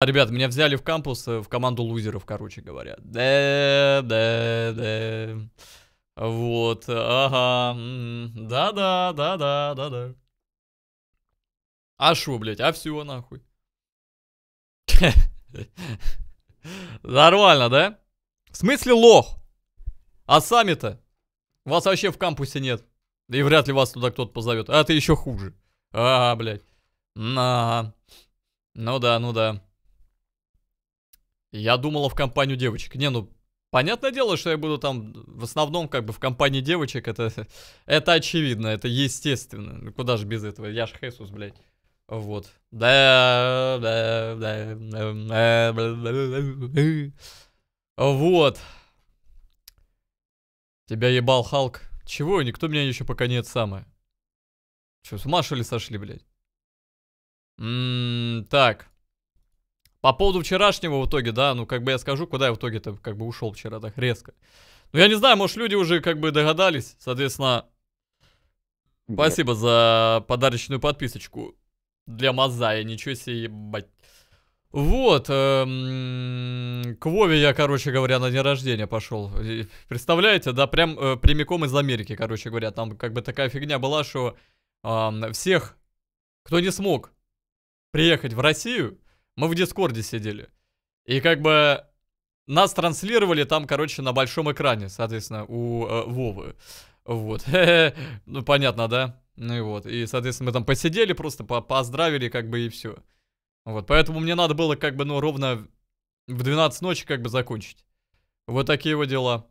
А, Ребят, меня взяли в кампус, э, в команду лузеров, короче говоря. Да, да, да. Вот, ага. Да, да, да, да, да, да. А шо, блядь, а все нахуй. Нормально, да? В смысле лох? А сами-то? Вас вообще в кампусе нет. И вряд ли вас туда кто-то позовет. А ты еще хуже. А, блядь. На. Ну да, ну да. Я думала в компанию девочек. Не, ну, понятное дело, что я буду там в основном как бы в компании девочек. Это, это очевидно, это естественно. Ну, куда же без этого? Я ж Хесус, блядь. Вот. Да, да, да, да, Вот. Тебя ебал Халк. Чего? Никто меня еще пока нет самое. Че, с ума что ли сошли, блядь? Ммм, так. По поводу вчерашнего в итоге, да, ну как бы я скажу, куда я в итоге-то как бы ушел вчера так резко. Ну я не знаю, может люди уже как бы догадались, соответственно. Нет. Спасибо за подарочную подписочку для Мазая, ничего себе ебать. Вот, эм, к Вове я, короче говоря, на день рождения пошел. Представляете, да, прям э, прямиком из Америки, короче говоря. Там как бы такая фигня была, что э, всех, кто не смог приехать в Россию, мы в Дискорде сидели. И как бы нас транслировали там, короче, на большом экране, соответственно, у э, Вовы. Вот. ну, понятно, да? Ну и вот. И, соответственно, мы там посидели, просто по поздравили, как бы, и все. Вот. Поэтому мне надо было, как бы, ну, ровно в 12 ночи, как бы, закончить. Вот такие вот дела.